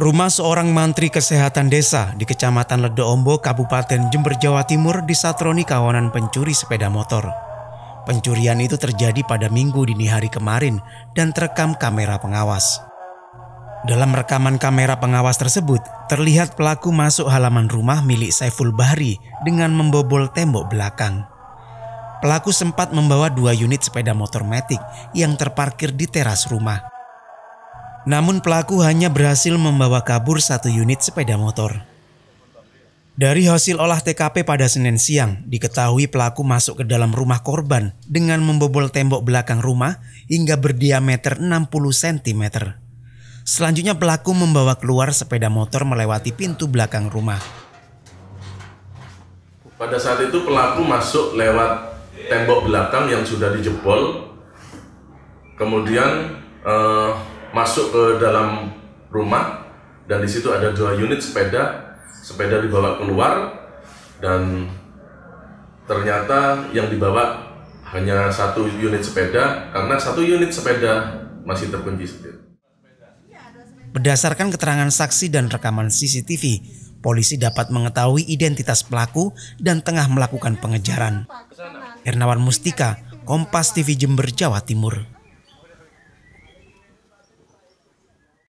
Rumah seorang mantri kesehatan desa di Kecamatan Ledoombo, Kabupaten Jember, Jawa Timur disatroni kawanan pencuri sepeda motor. Pencurian itu terjadi pada minggu dini hari kemarin dan terekam kamera pengawas. Dalam rekaman kamera pengawas tersebut, terlihat pelaku masuk halaman rumah milik Saiful Bahri dengan membobol tembok belakang. Pelaku sempat membawa dua unit sepeda motor metik yang terparkir di teras rumah. Namun pelaku hanya berhasil membawa kabur satu unit sepeda motor. Dari hasil olah TKP pada Senin siang, diketahui pelaku masuk ke dalam rumah korban dengan membobol tembok belakang rumah hingga berdiameter 60 cm. Selanjutnya pelaku membawa keluar sepeda motor melewati pintu belakang rumah. Pada saat itu pelaku masuk lewat tembok belakang yang sudah dijebol, kemudian eh, masuk ke dalam rumah dan di situ ada dua unit sepeda sepeda dibawa keluar dan ternyata yang dibawa hanya satu unit sepeda karena satu unit sepeda masih terkunci Berdasarkan keterangan saksi dan rekaman CCTV, polisi dapat mengetahui identitas pelaku dan tengah melakukan pengejaran. Hernawan Mustika, Kompas TV Jember, Jawa Timur.